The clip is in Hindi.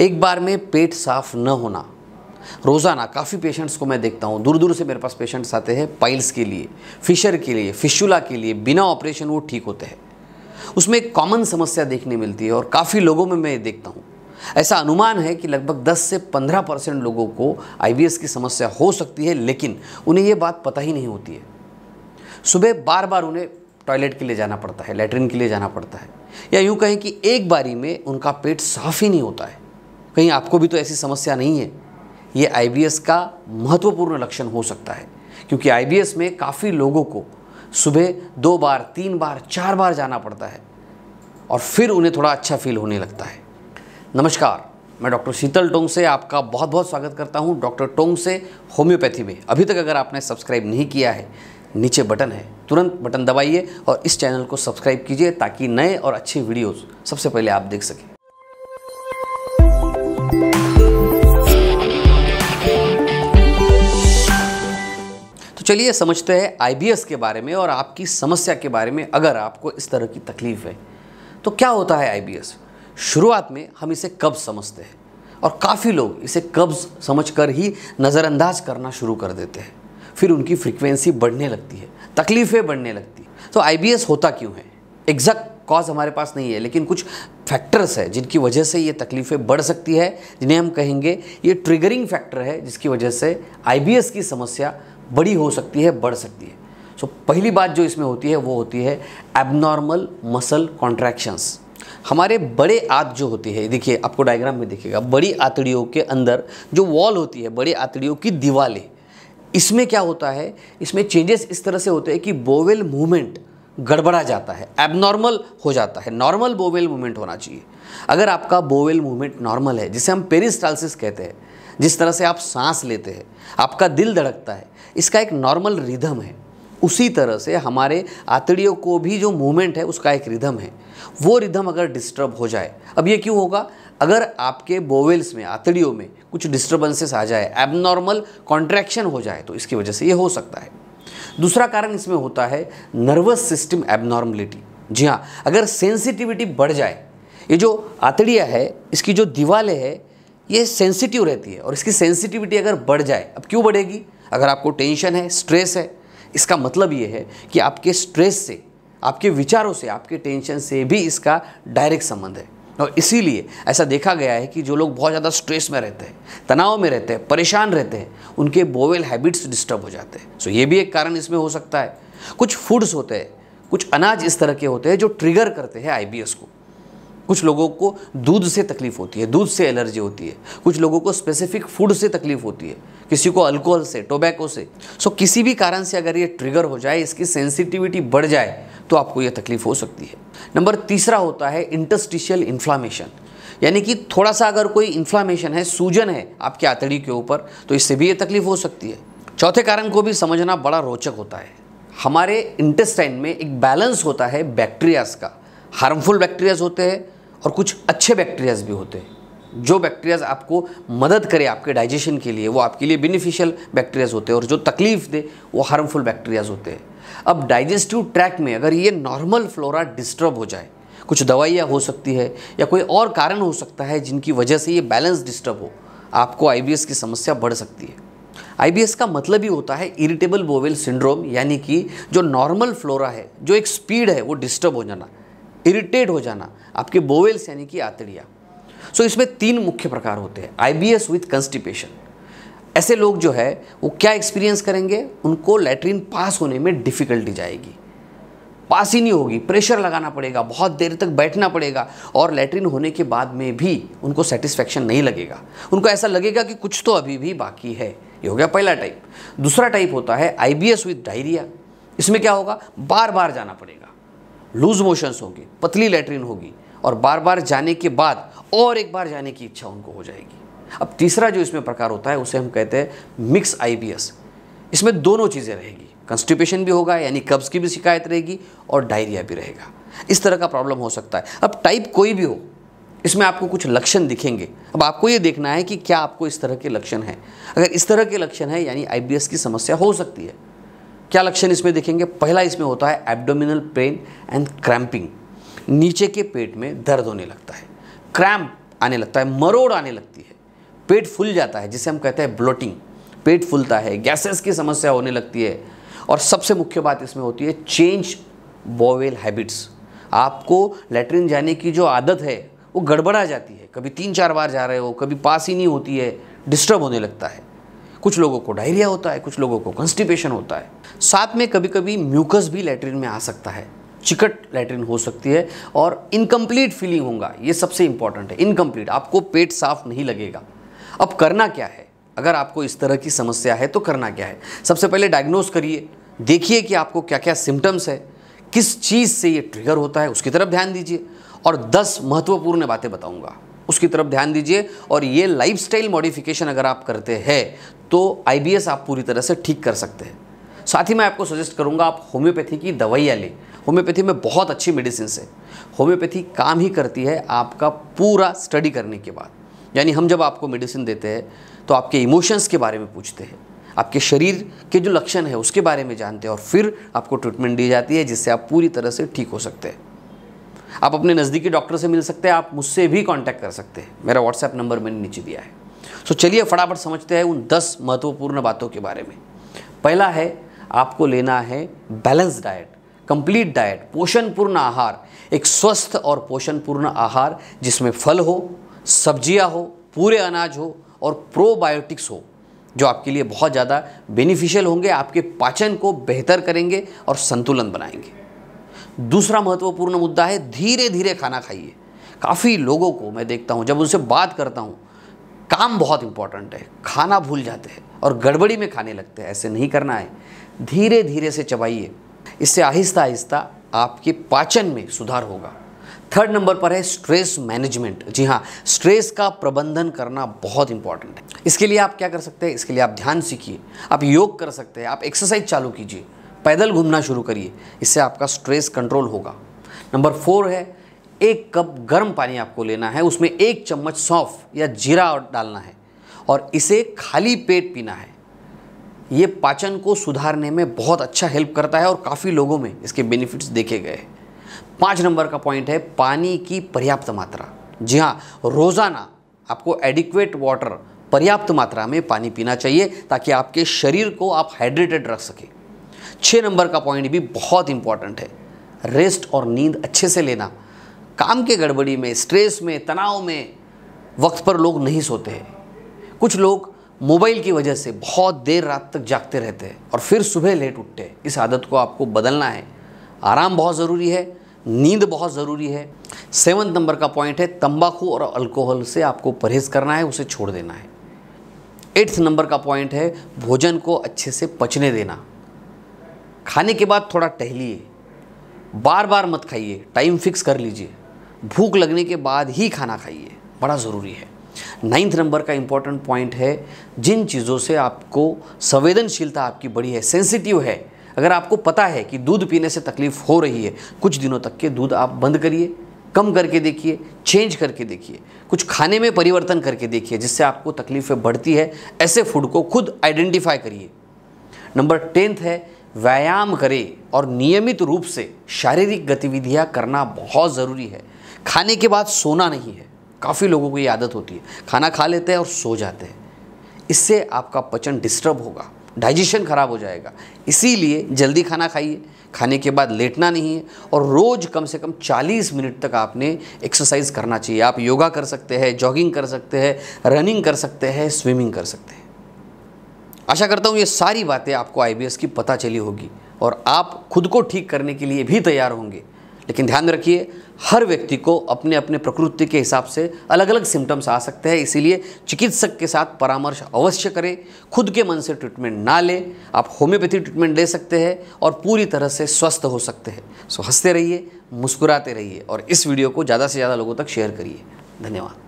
एक बार में पेट साफ न होना रोज़ाना काफ़ी पेशेंट्स को मैं देखता हूँ दूर दूर से मेरे पास पेशेंट्स आते हैं पाइल्स के लिए फिशर के लिए फिशुला के लिए बिना ऑपरेशन वो ठीक होते हैं उसमें एक कॉमन समस्या देखने मिलती है और काफ़ी लोगों में मैं देखता हूँ ऐसा अनुमान है कि लगभग 10 से 15 परसेंट लोगों को आई की समस्या हो सकती है लेकिन उन्हें ये बात पता ही नहीं होती है सुबह बार बार उन्हें टॉयलेट के लिए जाना पड़ता है लेटरिन के लिए जाना पड़ता है या यूँ कहें कि एक बारी में उनका पेट साफ ही नहीं होता है कहीं आपको भी तो ऐसी समस्या नहीं है ये आई का महत्वपूर्ण लक्षण हो सकता है क्योंकि आई में काफ़ी लोगों को सुबह दो बार तीन बार चार बार जाना पड़ता है और फिर उन्हें थोड़ा अच्छा फील होने लगता है नमस्कार मैं डॉक्टर शीतल टोंग से आपका बहुत बहुत स्वागत करता हूँ डॉक्टर टोंग से होम्योपैथी में अभी तक अगर आपने सब्सक्राइब नहीं किया है नीचे बटन है तुरंत बटन दबाइए और इस चैनल को सब्सक्राइब कीजिए ताकि नए और अच्छे वीडियोज़ सबसे पहले आप देख सकें चलिए समझते हैं आईबीएस के बारे में और आपकी समस्या के बारे में अगर आपको इस तरह की तकलीफ है तो क्या होता है आईबीएस शुरुआत में हम इसे कब्ज समझते हैं और काफ़ी लोग इसे कब्ज समझ कर ही नज़रअंदाज करना शुरू कर देते हैं फिर उनकी फ्रिक्वेंसी बढ़ने लगती है तकलीफ़ें बढ़ने लगती है तो आई होता क्यों है एग्जैक्ट कॉज हमारे पास नहीं है लेकिन कुछ फैक्टर्स है जिनकी वजह से ये तकलीफ़ें बढ़ सकती है जिन्हें हम कहेंगे ये ट्रिगरिंग फैक्टर है जिसकी वजह से आई की समस्या बड़ी हो सकती है बढ़ सकती है सो so, पहली बात जो इसमें होती है वो होती है एबनॉर्मल मसल कॉन्ट्रैक्शंस हमारे बड़े आँत जो होती है देखिए आपको डायग्राम में देखिएगा बड़ी आतड़ियों के अंदर जो वॉल होती है बड़ी आतड़ियों की दीवालें इसमें क्या होता है इसमें चेंजेस इस तरह से होते हैं कि बोवेल मूवमेंट गड़बड़ा जाता है एबनॉर्मल हो जाता है नॉर्मल बोवेल मूवमेंट होना चाहिए अगर आपका बोवेल मूवमेंट नॉर्मल है जिसे हम पेरिस्टालसिस कहते हैं जिस तरह से आप सांस लेते हैं आपका दिल धड़कता है इसका एक नॉर्मल रिदम है उसी तरह से हमारे आतड़ियों को भी जो मूवमेंट है उसका एक रिदम है वो रिदम अगर डिस्टर्ब हो जाए अब ये क्यों होगा अगर आपके बोवेल्स में आतड़ियों में कुछ डिस्टर्बेंसेस आ जाए एबनॉर्मल कॉन्ट्रैक्शन हो जाए तो इसकी वजह से ये हो सकता है दूसरा कारण इसमें होता है नर्वस सिस्टम एबनॉर्मलिटी जी हाँ अगर सेंसिटिविटी बढ़ जाए ये जो आतड़िया है इसकी जो दिवाले है ये सेंसिटिव रहती है और इसकी सेंसिटिविटी अगर बढ़ जाए अब क्यों बढ़ेगी अगर आपको टेंशन है स्ट्रेस है इसका मतलब ये है कि आपके स्ट्रेस से आपके विचारों से आपके टेंशन से भी इसका डायरेक्ट संबंध है और इसीलिए ऐसा देखा गया है कि जो लोग बहुत ज़्यादा स्ट्रेस में रहते हैं तनाव में रहते हैं परेशान रहते हैं उनके बोवेल हैबिट्स डिस्टर्ब हो जाते हैं सो ये भी एक कारण इसमें हो सकता है कुछ फूड्स होते हैं कुछ अनाज इस तरह के होते हैं जो ट्रिगर करते हैं आई को कुछ लोगों को दूध से तकलीफ़ होती है दूध से एलर्जी होती है कुछ लोगों को स्पेसिफिक फूड से तकलीफ़ होती है किसी को अल्कोहल से टोबैको से सो किसी भी कारण से अगर ये ट्रिगर हो जाए इसकी सेंसिटिविटी बढ़ जाए तो आपको ये तकलीफ़ हो सकती है नंबर तीसरा होता है इंटस्टिशियल इन्फ्लामेशन यानी कि थोड़ा सा अगर कोई इन्फ्लामेशन है सूजन है आपकी आतड़ी के ऊपर तो इससे भी ये तकलीफ हो सकती है चौथे कारण को भी समझना बड़ा रोचक होता है हमारे इंटेस्टाइन में एक बैलेंस होता है बैक्टीरियाज का हार्मफुल बैक्टीरियाज होते हैं और कुछ अच्छे बैक्टीरियाज भी होते हैं जो बैक्टीरियाज आपको मदद करे आपके डाइजेशन के लिए वो आपके लिए बेनिफिशियल बैक्टीरियाज होते हैं और जो तकलीफ दे वो हार्मफुल बैक्टीरियाज होते हैं अब डाइजेस्टिव ट्रैक में अगर ये नॉर्मल फ्लोरा डिस्टर्ब हो जाए कुछ दवाइयाँ हो सकती है या कोई और कारण हो सकता है जिनकी वजह से ये बैलेंस डिस्टर्ब हो आपको आई की समस्या बढ़ सकती है आई का मतलब ही होता है इरिटेबल बोवेल सिंड्रोम यानी कि जो नॉर्मल फ्लोरा है जो एक स्पीड है वो डिस्टर्ब हो जाना इरिटेट हो जाना आपके बोवेल्स यानी कि आतड़िया सो so, इसमें तीन मुख्य प्रकार होते हैं आईबीएस विथ कंस्टिपेशन ऐसे लोग जो है वो क्या एक्सपीरियंस करेंगे उनको लेटरिन पास होने में डिफ़िकल्टी जाएगी पास ही नहीं होगी प्रेशर लगाना पड़ेगा बहुत देर तक बैठना पड़ेगा और लेटरिन होने के बाद में भी उनको सेटिस्फेक्शन नहीं लगेगा उनको ऐसा लगेगा कि कुछ तो अभी भी बाकी है ये हो गया पहला टाइप दूसरा टाइप होता है I B S with diarrhoea इसमें क्या होगा बार बार जाना पड़ेगा लूज मोशंस होंगे पतली लेटरिन होगी और बार बार जाने के बाद और एक बार जाने की इच्छा उनको हो जाएगी अब तीसरा जो इसमें प्रकार होता है उसे हम कहते हैं मिक्स आईबीएस इसमें दोनों चीज़ें रहेगी कंस्टिपेशन भी होगा यानी कब्ज़ की भी शिकायत रहेगी और डायरिया भी रहेगा इस तरह का प्रॉब्लम हो सकता है अब टाइप कोई भी हो इसमें आपको कुछ लक्षण दिखेंगे अब आपको ये देखना है कि क्या आपको इस तरह के लक्षण हैं अगर इस तरह के लक्षण हैं यानी आई की समस्या हो सकती है क्या लक्षण इसमें देखेंगे पहला इसमें होता है एब्डोमिनल पेन एंड क्रैम्पिंग नीचे के पेट में दर्द होने लगता है क्रैम्प आने लगता है मरोड़ आने लगती है पेट फूल जाता है जिसे हम कहते हैं ब्लोटिंग पेट फूलता है गैसेस की समस्या होने लगती है और सबसे मुख्य बात इसमें होती है चेंज बॉवेल हैबिट्स आपको लेटरिन जाने की जो आदत है वो गड़बड़ा जाती है कभी तीन चार बार जा रहे हो कभी पास ही नहीं होती है डिस्टर्ब होने लगता है कुछ लोगों को डायरिया होता है कुछ लोगों को कंस्टिपेशन होता है साथ में कभी कभी म्यूकस भी लेटरिन में आ सकता है चिकट लेटरिन हो सकती है और इनकम्प्लीट फीलिंग होगा ये सबसे इंपॉर्टेंट है इनकम्प्लीट आपको पेट साफ नहीं लगेगा अब करना क्या है अगर आपको इस तरह की समस्या है तो करना क्या है सबसे पहले डायग्नोस करिए देखिए कि आपको क्या क्या सिम्टम्स है किस चीज़ से ये ट्रिगर होता है उसकी तरफ ध्यान दीजिए और 10 महत्वपूर्ण बातें बताऊंगा उसकी तरफ ध्यान दीजिए और ये स्टाइल मॉडिफिकेशन अगर आप करते हैं तो आई आप पूरी तरह से ठीक कर सकते हैं साथ ही मैं आपको सजेस्ट करूंगा आप होम्योपैथी की दवाइयाँ लें होम्योपैथी में बहुत अच्छी मेडिसिन है होम्योपैथी काम ही करती है आपका पूरा स्टडी करने के बाद यानी हम जब आपको मेडिसिन देते हैं तो आपके इमोशंस के बारे में पूछते हैं आपके शरीर के जो लक्षण है उसके बारे में जानते हैं और फिर आपको ट्रीटमेंट दी जाती है जिससे आप पूरी तरह से ठीक हो सकते हैं आप अपने नज़दीकी डॉक्टर से मिल सकते हैं आप मुझसे भी कांटेक्ट कर सकते हैं मेरा व्हाट्सएप नंबर मैंने नीचे दिया है सो चलिए फटाफट समझते हैं उन दस महत्वपूर्ण बातों के बारे में पहला है आपको लेना है बैलेंस डाइट कंप्लीट डाइट पोषणपूर्ण आहार एक स्वस्थ और पोषणपूर्ण आहार जिसमें फल हो सब्जियाँ हो पूरे अनाज हो और प्रोबायोटिक्स हो जो आपके लिए बहुत ज़्यादा बेनिफिशियल होंगे आपके पाचन को बेहतर करेंगे और संतुलन बनाएंगे दूसरा महत्वपूर्ण मुद्दा है धीरे धीरे खाना खाइए काफ़ी लोगों को मैं देखता हूँ जब उनसे बात करता हूँ काम बहुत इंपॉर्टेंट है खाना भूल जाते हैं और गड़बड़ी में खाने लगते हैं ऐसे नहीं करना है धीरे धीरे से चबाइए इससे आहिस्ता आहिस्ता आपके पाचन में सुधार होगा थर्ड नंबर पर है स्ट्रेस मैनेजमेंट जी हाँ स्ट्रेस का प्रबंधन करना बहुत इंपॉर्टेंट है इसके लिए आप क्या कर सकते हैं इसके लिए आप ध्यान सीखिए आप योग कर सकते हैं आप एक्सरसाइज चालू कीजिए पैदल घूमना शुरू करिए इससे आपका स्ट्रेस कंट्रोल होगा नंबर फोर है एक कप गर्म पानी आपको लेना है उसमें एक चम्मच सौंफ या जीरा डालना है और इसे खाली पेट पीना है ये पाचन को सुधारने में बहुत अच्छा हेल्प करता है और काफ़ी लोगों में इसके बेनिफिट्स देखे गए हैं पाँच नंबर का पॉइंट है पानी की पर्याप्त मात्रा जी हाँ रोज़ाना आपको एडिक्वेट वाटर पर्याप्त मात्रा में पानी पीना चाहिए ताकि आपके शरीर को आप हाइड्रेटेड रख सकें छः नंबर का पॉइंट भी बहुत इंपॉर्टेंट है रेस्ट और नींद अच्छे से लेना काम के गड़बड़ी में स्ट्रेस में तनाव में वक्त पर लोग नहीं सोते हैं कुछ लोग मोबाइल की वजह से बहुत देर रात तक जागते रहते हैं और फिर सुबह लेट उठते हैं इस आदत को आपको बदलना है आराम बहुत ज़रूरी है नींद बहुत ज़रूरी है सेवन नंबर का पॉइंट है तंबाकू और अल्कोहल से आपको परहेज़ करना है उसे छोड़ देना है एट्थ नंबर का पॉइंट है भोजन को अच्छे से पचने देना खाने के बाद थोड़ा टहलिए बार बार मत खाइए टाइम फिक्स कर लीजिए भूख लगने के बाद ही खाना खाइए बड़ा ज़रूरी है नाइन्थ नंबर का इंपॉर्टेंट पॉइंट है जिन चीज़ों से आपको संवेदनशीलता आपकी बड़ी है सेंसिटिव है अगर आपको पता है कि दूध पीने से तकलीफ़ हो रही है कुछ दिनों तक के दूध आप बंद करिए कम करके देखिए चेंज करके देखिए कुछ खाने में परिवर्तन करके देखिए जिससे आपको तकलीफ़ें बढ़ती है ऐसे फूड को खुद आइडेंटिफाई करिए नंबर टेंथ है व्यायाम करें और नियमित रूप से शारीरिक गतिविधियाँ करना बहुत ज़रूरी है खाने के बाद सोना नहीं है काफ़ी लोगों को ये आदत होती है खाना खा लेते हैं और सो जाते हैं इससे आपका पचन डिस्टर्ब होगा डाइजेशन ख़राब हो जाएगा इसीलिए जल्दी खाना खाइए खाने के बाद लेटना नहीं है और रोज़ कम से कम 40 मिनट तक आपने एक्सरसाइज करना चाहिए आप योगा कर सकते हैं जॉगिंग कर सकते हैं रनिंग कर सकते हैं स्विमिंग कर सकते हैं आशा करता हूँ ये सारी बातें आपको आई की पता चली होगी और आप खुद को ठीक करने के लिए भी तैयार होंगे लेकिन ध्यान रखिए हर व्यक्ति को अपने अपने प्रकृति के हिसाब से अलग अलग सिम्टम्स आ सकते हैं इसीलिए चिकित्सक के साथ परामर्श अवश्य करें खुद के मन से ट्रीटमेंट ना लें आप होम्योपैथी ट्रीटमेंट ले सकते हैं और पूरी तरह से स्वस्थ हो सकते हैं सो हंसते रहिए मुस्कुराते रहिए और इस वीडियो को ज़्यादा से ज़्यादा लोगों तक शेयर करिए धन्यवाद